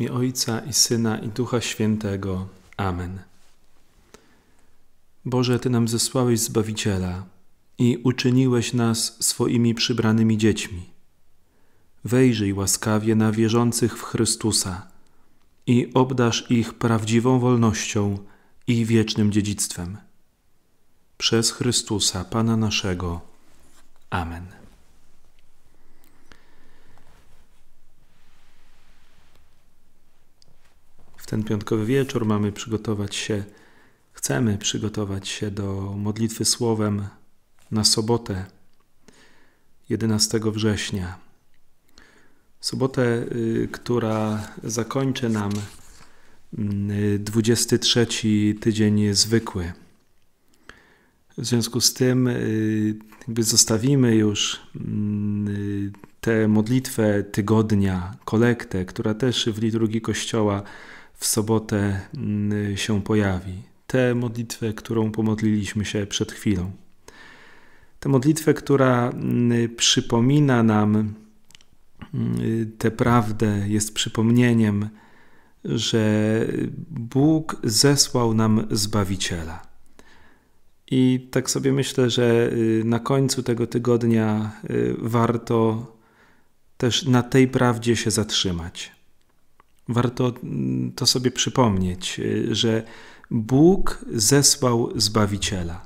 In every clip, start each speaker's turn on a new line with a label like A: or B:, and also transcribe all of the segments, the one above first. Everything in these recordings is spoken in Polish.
A: imię Ojca i Syna i Ducha Świętego. Amen. Boże, Ty nam zesłałeś Zbawiciela i uczyniłeś nas swoimi przybranymi dziećmi. Wejrzyj łaskawie na wierzących w Chrystusa i obdasz ich prawdziwą wolnością i wiecznym dziedzictwem. Przez Chrystusa, Pana naszego. Amen. ten piątkowy wieczór mamy przygotować się, chcemy przygotować się do modlitwy słowem na sobotę 11 września. Sobotę, y, która zakończy nam 23 y, tydzień zwykły. W związku z tym y, jakby zostawimy już tę modlitwę tygodnia, kolektę, która też w liturgii Kościoła w sobotę mm, się pojawi. Tę modlitwę, którą pomodliliśmy się przed chwilą. Tę modlitwę, która mm, przypomina nam mm, tę prawdę, jest przypomnieniem, że Bóg zesłał nam Zbawiciela. I tak sobie myślę, że y, na końcu tego tygodnia y, warto też na tej prawdzie się zatrzymać warto mm, to sobie przypomnieć, y, że Bóg zesłał Zbawiciela,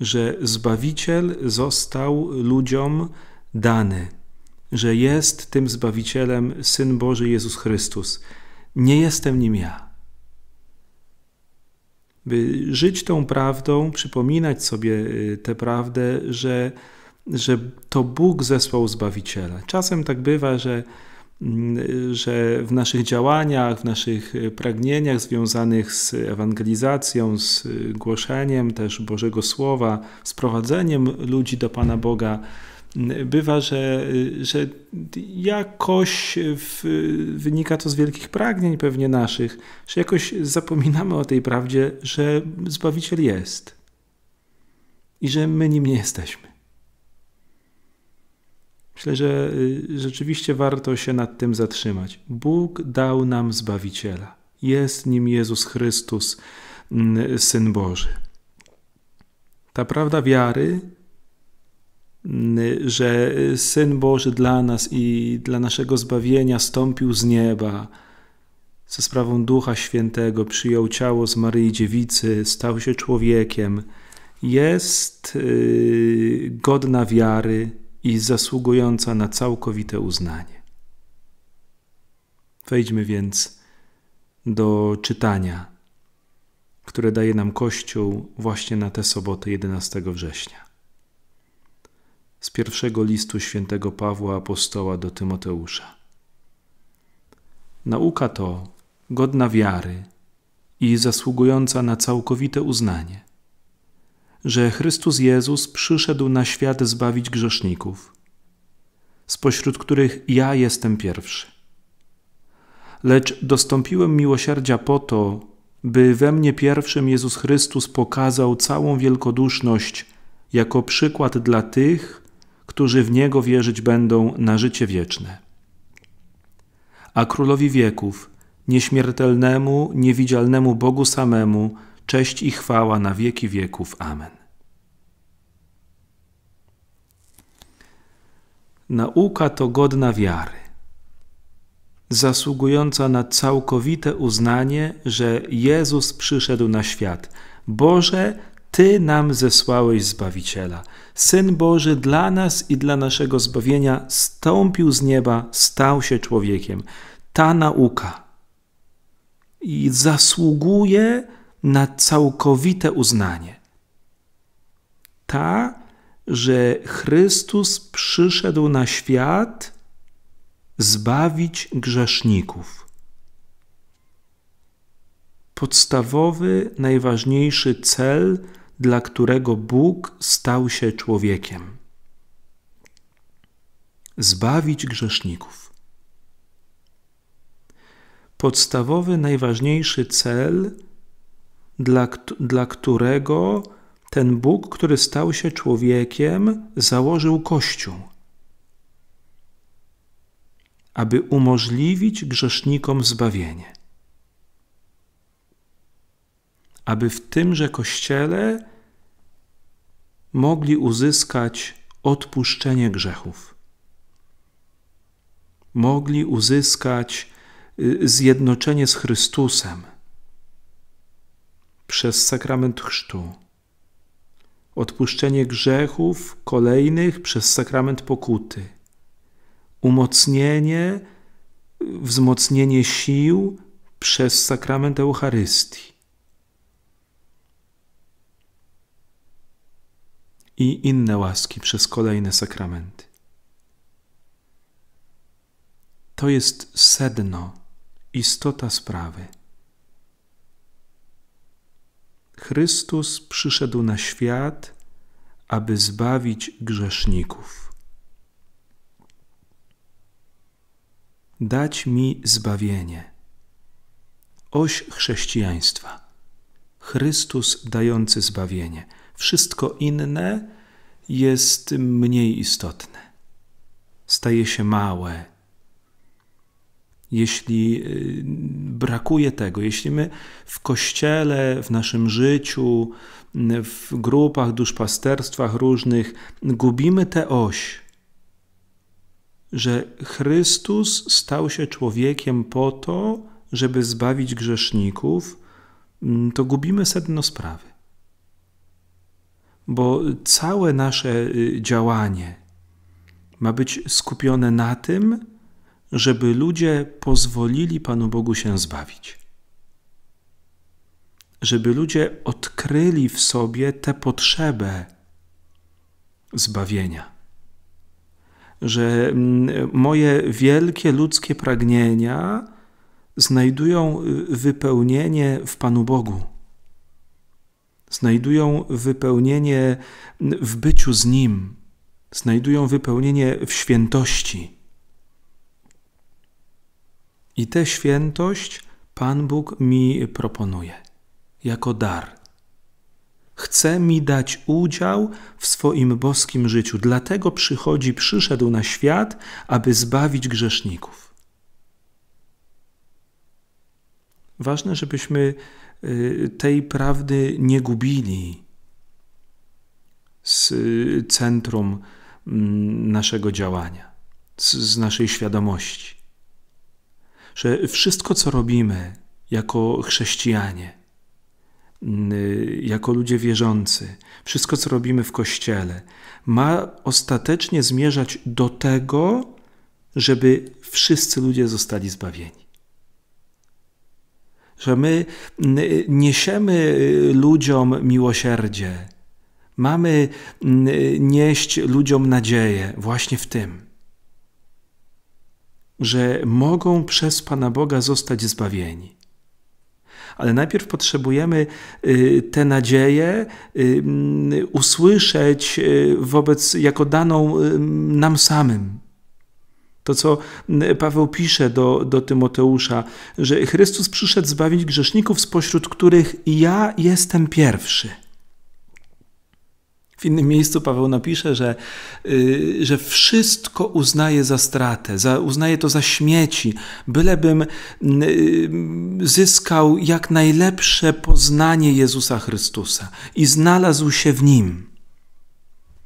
A: że Zbawiciel został ludziom dany, że jest tym Zbawicielem Syn Boży Jezus Chrystus. Nie jestem nim ja. By żyć tą prawdą, przypominać sobie y, tę prawdę, że, że to Bóg zesłał Zbawiciela. Czasem tak bywa, że Mm, że w naszych działaniach, w naszych e, pragnieniach związanych z ewangelizacją, z e, głoszeniem też Bożego Słowa, z prowadzeniem ludzi do Pana Boga, mm, bywa, że, e, że jakoś w, wynika to z wielkich pragnień pewnie naszych, że jakoś zapominamy o tej prawdzie, że Zbawiciel jest i że my nim nie jesteśmy. Myślę, że y, rzeczywiście warto się nad tym zatrzymać. Bóg dał nam Zbawiciela. Jest nim Jezus Chrystus, mm, Syn Boży. Ta prawda wiary, mm, że Syn Boży dla nas i dla naszego zbawienia stąpił z nieba, ze sprawą Ducha Świętego przyjął ciało z Maryi Dziewicy, stał się człowiekiem, jest y, godna wiary, i zasługująca na całkowite uznanie. Wejdźmy więc do czytania, które daje nam Kościół właśnie na tę sobotę 11 września. Z pierwszego listu świętego Pawła apostoła do Tymoteusza. Nauka to godna wiary i zasługująca na całkowite uznanie że Chrystus Jezus przyszedł na świat zbawić grzeszników, spośród których ja jestem pierwszy. Lecz dostąpiłem miłosierdzia po to, by we mnie pierwszym Jezus Chrystus pokazał całą wielkoduszność jako przykład dla tych, którzy w Niego wierzyć będą na życie wieczne. A królowi wieków, nieśmiertelnemu, niewidzialnemu Bogu samemu, cześć i chwała na wieki wieków. Amen. Nauka to godna wiary, zasługująca na całkowite uznanie, że Jezus przyszedł na świat. Boże, Ty nam zesłałeś Zbawiciela. Syn Boży dla nas i dla naszego zbawienia stąpił z nieba, stał się człowiekiem. Ta nauka i zasługuje na całkowite uznanie. Ta, że Chrystus przyszedł na świat zbawić grzeszników. Podstawowy, najważniejszy cel, dla którego Bóg stał się człowiekiem. Zbawić grzeszników. Podstawowy, najważniejszy cel, dla, dla którego ten Bóg, który stał się człowiekiem, założył Kościół, aby umożliwić grzesznikom zbawienie. Aby w tymże Kościele mogli uzyskać odpuszczenie grzechów. Mogli uzyskać y, zjednoczenie z Chrystusem przez sakrament chrztu, odpuszczenie grzechów kolejnych przez sakrament pokuty, umocnienie, wzmocnienie sił przez sakrament Eucharystii. I inne łaski przez kolejne sakramenty. To jest sedno, istota sprawy. Chrystus przyszedł na świat, aby zbawić grzeszników. Dać mi zbawienie. Oś chrześcijaństwa. Chrystus dający zbawienie. Wszystko inne jest mniej istotne. Staje się małe, jeśli y, brakuje tego, jeśli my w kościele, w naszym życiu, w grupach, duszpasterstwach różnych gubimy tę oś, że Chrystus stał się człowiekiem po to, żeby zbawić grzeszników, to gubimy sedno sprawy. Bo całe nasze y, działanie ma być skupione na tym, żeby ludzie pozwolili Panu Bogu się zbawić. Żeby ludzie odkryli w sobie tę potrzebę zbawienia. Że mm, moje wielkie ludzkie pragnienia znajdują y, wypełnienie w Panu Bogu. Znajdują wypełnienie mm, w byciu z Nim, znajdują wypełnienie w świętości i tę świętość Pan Bóg mi proponuje jako dar. Chce mi dać udział w swoim boskim życiu, dlatego przychodzi, przyszedł na świat, aby zbawić grzeszników. Ważne, żebyśmy y, tej prawdy nie gubili z y, centrum mm, naszego działania, z naszej świadomości że wszystko, co robimy jako chrześcijanie, jako ludzie wierzący, wszystko, co robimy w kościele, ma ostatecznie zmierzać do tego, żeby wszyscy ludzie zostali zbawieni. Że my niesiemy y, ludziom miłosierdzie, mamy nieść ludziom nadzieję właśnie w tym że mogą przez Pana Boga zostać zbawieni. Ale najpierw potrzebujemy y, te nadzieje y, mm, usłyszeć y, wobec, jako daną mm, nam samym. To, co mm, Paweł pisze do, do Tymoteusza, że Chrystus przyszedł zbawić grzeszników, spośród których ja jestem pierwszy innym miejscu Paweł napisze, że, y, że wszystko uznaje za stratę, za, uznaje to za śmieci, bylebym y, zyskał jak najlepsze poznanie Jezusa Chrystusa i znalazł się w Nim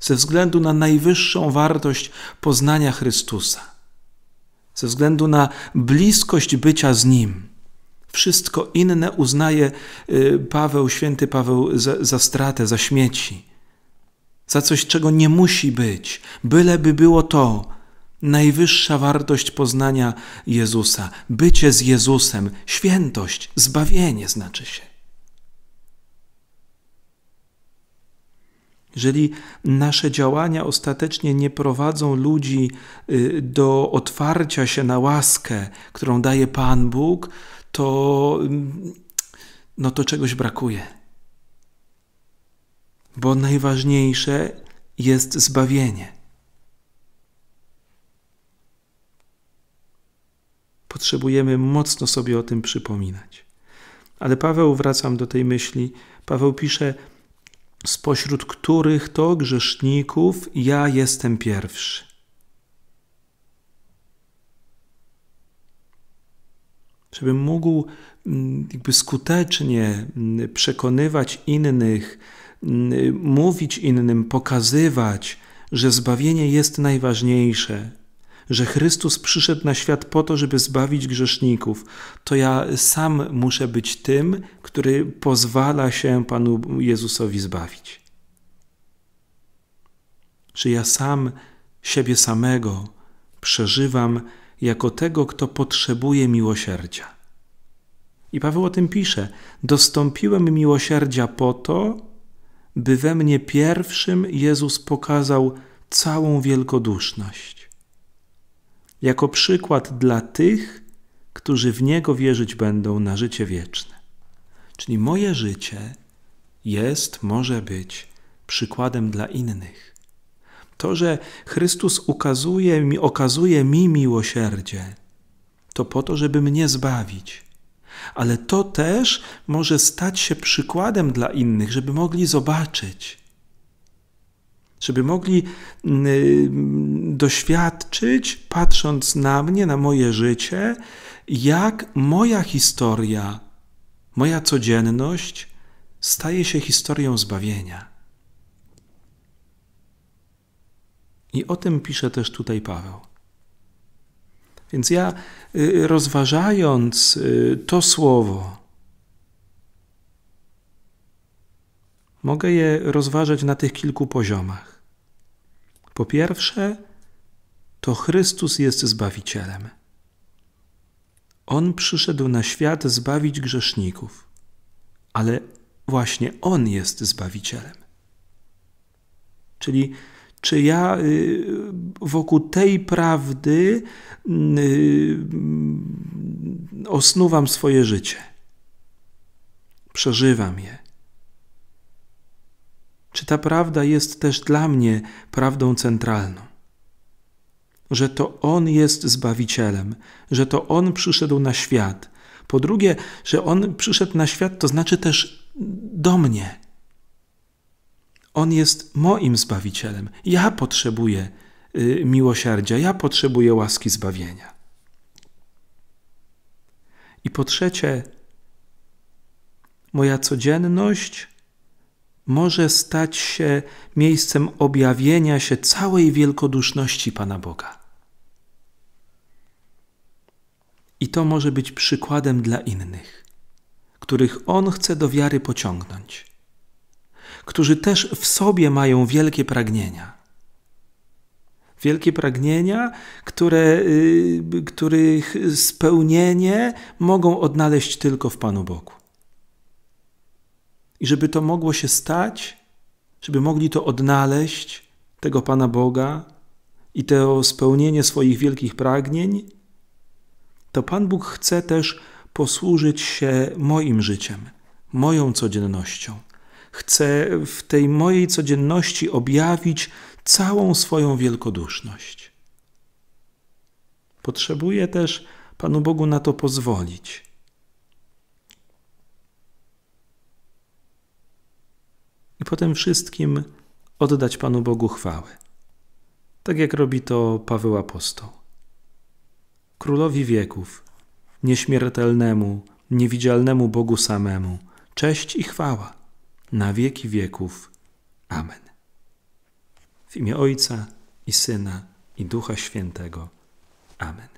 A: ze względu na najwyższą wartość poznania Chrystusa, ze względu na bliskość bycia z Nim. Wszystko inne uznaje y, Paweł, święty Paweł, za, za stratę, za śmieci za coś, czego nie musi być, byleby było to najwyższa wartość poznania Jezusa, bycie z Jezusem, świętość, zbawienie znaczy się. Jeżeli nasze działania ostatecznie nie prowadzą ludzi y, do otwarcia się na łaskę, którą daje Pan Bóg, to, mm, no to czegoś brakuje bo najważniejsze jest zbawienie. Potrzebujemy mocno sobie o tym przypominać. Ale Paweł, wracam do tej myśli, Paweł pisze, spośród których to grzeszników ja jestem pierwszy. Żebym mógł mm, jakby skutecznie mm, przekonywać innych, Y, mówić innym, pokazywać, że zbawienie jest najważniejsze, że Chrystus przyszedł na świat po to, żeby zbawić grzeszników, to ja sam muszę być tym, który pozwala się Panu Jezusowi zbawić. Czy ja sam siebie samego przeżywam jako tego, kto potrzebuje miłosierdzia? I Paweł o tym pisze: Dostąpiłem miłosierdzia po to, by we mnie pierwszym Jezus pokazał całą wielkoduszność. Jako przykład dla tych, którzy w Niego wierzyć będą na życie wieczne. Czyli moje życie jest, może być przykładem dla innych. To, że Chrystus ukazuje mi, okazuje mi miłosierdzie, to po to, żeby mnie zbawić, ale to też może stać się przykładem dla innych, żeby mogli zobaczyć, żeby mogli mm, y, doświadczyć, patrząc na mnie, na moje życie, jak moja historia, moja codzienność staje się historią zbawienia. I o tym pisze też tutaj Paweł. Więc ja y, y, rozważając y, to słowo, mogę je rozważać na tych kilku poziomach. Po pierwsze, to Chrystus jest Zbawicielem. On przyszedł na świat zbawić grzeszników, ale właśnie On jest Zbawicielem. Czyli czy ja y, wokół tej prawdy mm, y, mm, osnuwam swoje życie, przeżywam je. Czy ta prawda jest też dla mnie prawdą centralną? Że to On jest Zbawicielem, że to On przyszedł na świat. Po drugie, że On przyszedł na świat, to znaczy też do mnie, on jest moim zbawicielem. Ja potrzebuję y, miłosierdzia, ja potrzebuję łaski zbawienia. I po trzecie, moja codzienność może stać się miejscem objawienia się całej wielkoduszności Pana Boga. I to może być przykładem dla innych, których On chce do wiary pociągnąć którzy też w sobie mają wielkie pragnienia. Wielkie pragnienia, które, y, których spełnienie mogą odnaleźć tylko w Panu Bogu. I żeby to mogło się stać, żeby mogli to odnaleźć, tego Pana Boga i to spełnienie swoich wielkich pragnień, to Pan Bóg chce też posłużyć się moim życiem, moją codziennością. Chcę w tej mojej codzienności objawić całą swoją wielkoduszność. Potrzebuję też Panu Bogu na to pozwolić. I potem wszystkim oddać Panu Bogu chwałę. Tak jak robi to Paweł Apostoł. Królowi wieków, nieśmiertelnemu, niewidzialnemu Bogu samemu, cześć i chwała na wieki wieków. Amen. W imię Ojca i Syna i Ducha Świętego. Amen.